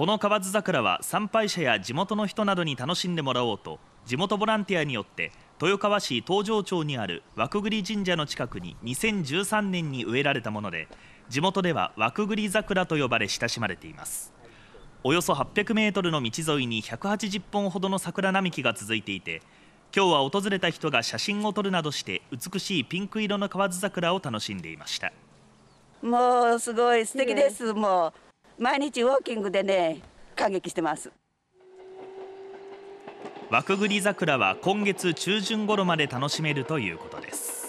この河津桜は参拝者や地元の人などに楽しんでもらおうと地元ボランティアによって豊川市東城町にある和栗神社の近くに2013年に植えられたもので地元では和栗桜と呼ばれ親しまれていますおよそ800メートルの道沿いに180本ほどの桜並木が続いていて今日は訪れた人が写真を撮るなどして美しいピンク色の河津桜を楽しんでいましたもうすごい素敵ですもう毎日ウォーキングでね感激してます枠栗桜は今月中旬頃まで楽しめるということです